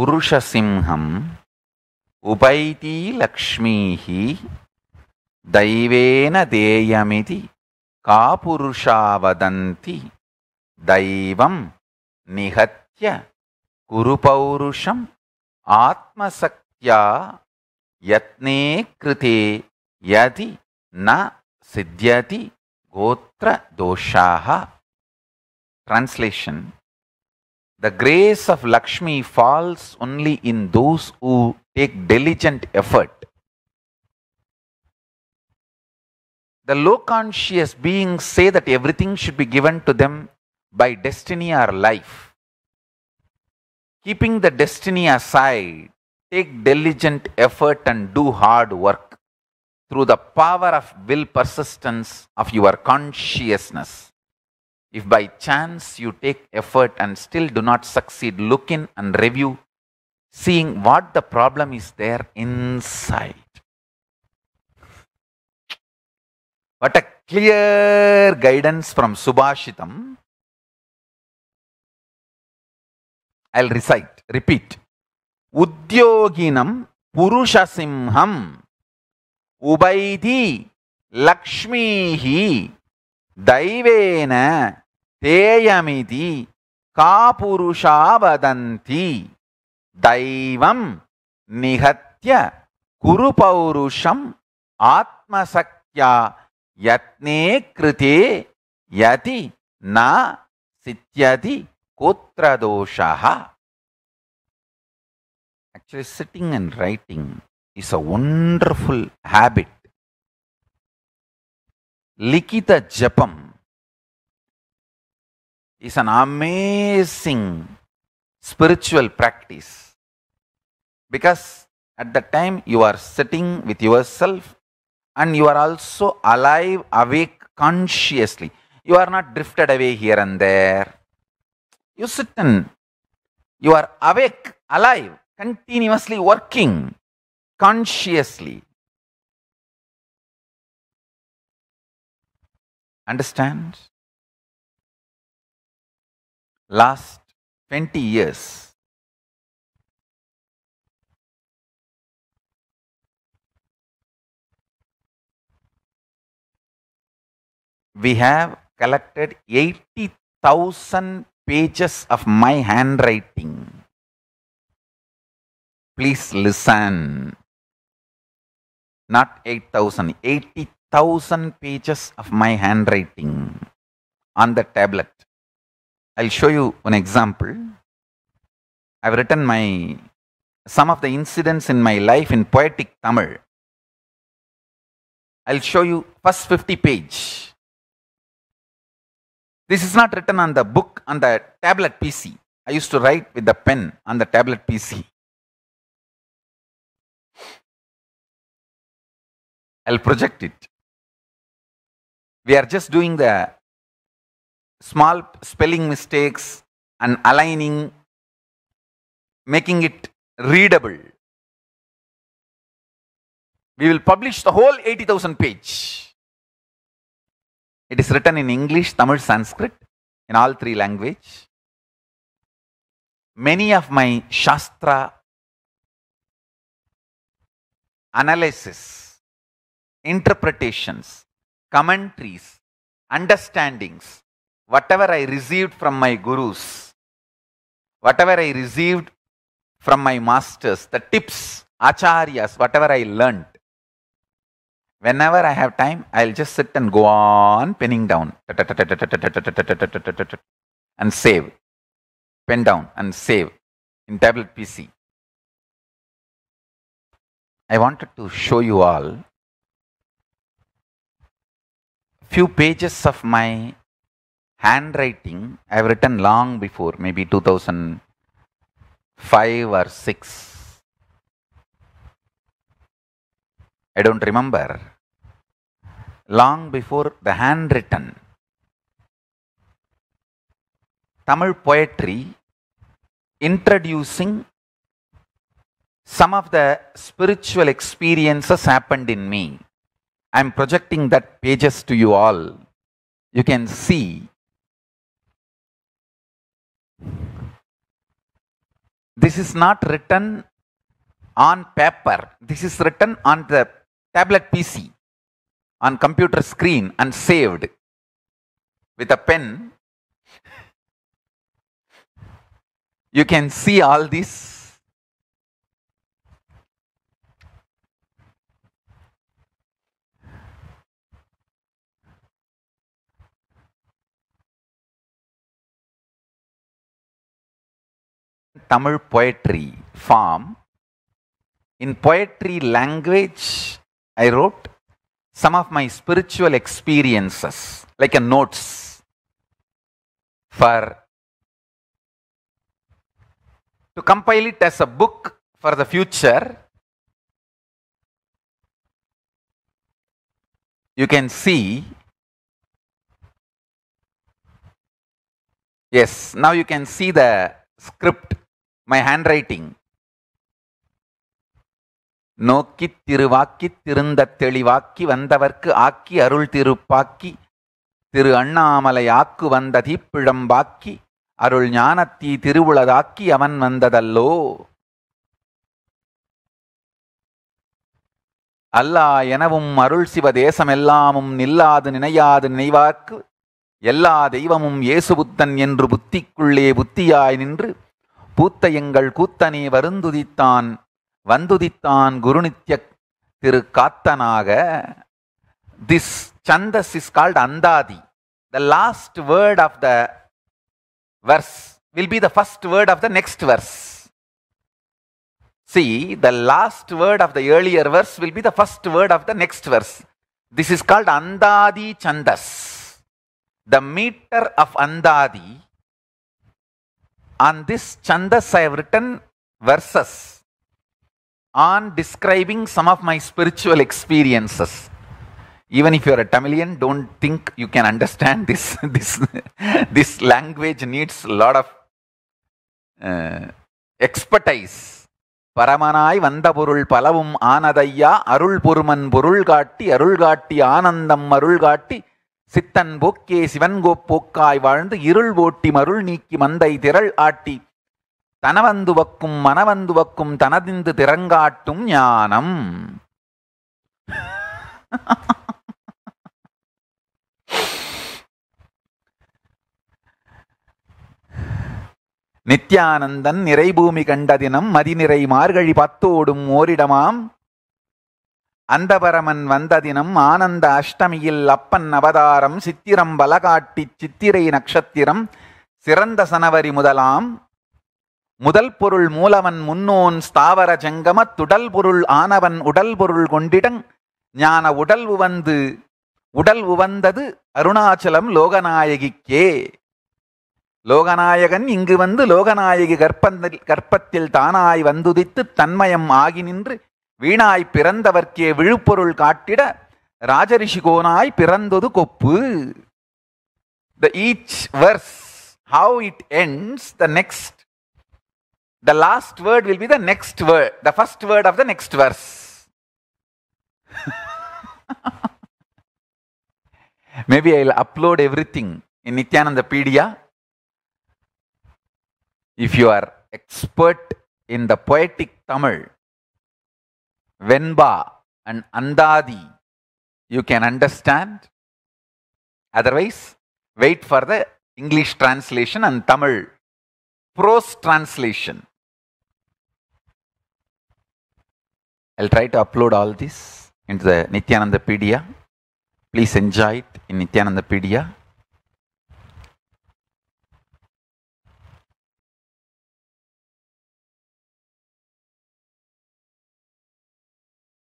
पुरुषसिंहम् उपैती लक्ष्मीः दैवेन देयमिति का पुरुषा वदन्ति दैवं निहत्य कुरुपौरुषम् आत्मशक्त्या यत्ने कृते यदि न सिद्ध्यति गोत्रदोषाः translation The grace of Lakshmi falls only in those who take diligent effort. The low conscious beings say that everything should be given to them by destiny or life. Keeping the destiny aside, take diligent effort and do hard work through the power of will persistence of your consciousness. If by chance you take effort and still do not succeed, look in and review, seeing what the problem is there inside. What a clear guidance from Subhashitam. I'll recite, repeat. Udyoginam Purushasimbham Lakshmi Lakshmihi दैवेन தேயமிதி காபுருஷா வதந்தி தெய்வம் நிகத்திய குருபௌருஷம் ஆத்மசக்தியா யத்னே கிருதே யதி ந சித்தியதி கோத்ரதோஷா actually sitting and writing is a wonderful habit லிகித ஜபம் is an amazing spiritual practice because at that time you are sitting with yourself and you are also alive, awake consciously. You are not drifted away here and there. You sit and you are awake, alive, continuously working consciously. Understand? last 20 years, we have collected 80,000 pages of my handwriting. Please listen. Not 8,000, 80,000 pages of my handwriting on the tablet. I'll show you an example. I've written my some of the incidents in my life in poetic Tamil. I'll show you first 50 page. This is not written on the book on the tablet PC. I used to write with the pen on the tablet PC. I'll project it. We are just doing the small spelling mistakes and aligning, making it readable. We will publish the whole 80,000 page. It is written in English, Tamil, Sanskrit, in all three languages. Many of my Shastra analysis, interpretations, commentaries, understandings whatever I received from my gurus, whatever I received from my masters, the tips, acharyas, whatever I learned, whenever I have time, I'll just sit and go on pinning down and save. Pen down and save in tablet PC. I wanted to show you all few pages of my handwriting I have written long before, maybe 2005 or 6. I don't remember. Long before the handwritten. Tamil poetry introducing some of the spiritual experiences happened in me. I am projecting that pages to you all. You can see This is not written on paper. This is written on the tablet PC, on computer screen and saved with a pen. You can see all this Tamil poetry form. In poetry language, I wrote some of my spiritual experiences, like a notes for to compile it as a book for the future. You can see Yes, now you can see the script my handwriting நோக்கி திருவாக்கி திருந்த தெளிவாக்கி வந்தவர்க்கு ஆக்கி அருள் திருப்பாக்கி திரு அண்ணாமலை ஆக்கு வந்த தீப்பிழம்பாக்கி அருள் ஞானத்தீ திருவுளதாக்கி அவன் வந்ததல்லோ அல்லா எனவும் அருள் சிவ தேசமெல்லாமும் நில்லாது நினையாது நினைவார்க்கு எல்லா தெய்வமும் ஏசுபுத்தன் என்று புத்திக்குள்ளே புத்தியாய் நின்று கூத்த எங்கள் கூத்தனை வருந்துதித்தான் வந்துதித்தான் குருநித்ய திரு காத்தனாக this chandas is called Andadi the last word of the verse will be the first word of the next verse see the last word of the earlier verse will be the first word of the next verse this is called Andadi chandas the metre of Andadi On this chandas, I have written verses on describing some of my spiritual experiences. Even if you are a Tamilian, don't think you can understand this. this, this language needs a lot of uh, expertise. பரமனாய் வந்த பொருள் பலவும் ஆனதையா அருள் பொருமன் பொருள் காட்டி அருள் காட்டி ஆனந்தம் அருள் காட்டி சித்தன் போக்கே சிவன் போக்காய் வாழ்ந்து இருள் ஓட்டி மருள் நீக்கி மந்தை திரள் ஆட்டி தனவந்துவக்கும் மனவந்துவக்கும் தனதிந்து திறங்காட்டும் ஞானம் நித்யானந்தன் நிறைபூமி கண்ட தினம் மதிநிறை மார்கழி பத்தோடும் ஓரிடமாம் அந்தபரமன் தினம் ஆனந்த அஷ்டமியில் அப்பன் அவதாரம் சித்திரம் பலகாட்டி சித்திரை நட்சத்திரம் சிறந்த சனவரி முதலாம் முதல் பொருள் மூலவன் முன்னோன் ஸ்தாவர ஜங்கம துடல் பொருள் ஆனவன் உடல் பொருள் கொண்டிடங் ஞான உடல் உவந்து உடல் உவந்தது அருணாச்சலம் லோகநாயகிக்கே லோகநாயகன் இங்கு வந்து லோகநாயகி கற்பந்தில் கற்பத்தில் தானாய் வந்துதித்து தன்மயம் ஆகி நின்று வீணாய் பிறந்தவர்க்கே விழுப்பொருள் காட்டிட ராஜரிஷி கோனாய் பிறந்தது கொப்பு the each verse how it ends the next the last word will be the next word the first word of the next verse maybe I upload everything in Nithyananda pedia if you are expert in the poetic Tamil Venba and Andadi, you can understand. Otherwise, wait for the English translation and Tamil prose translation. I'll try to upload all this into the Pedia. Please enjoy it in Pedia.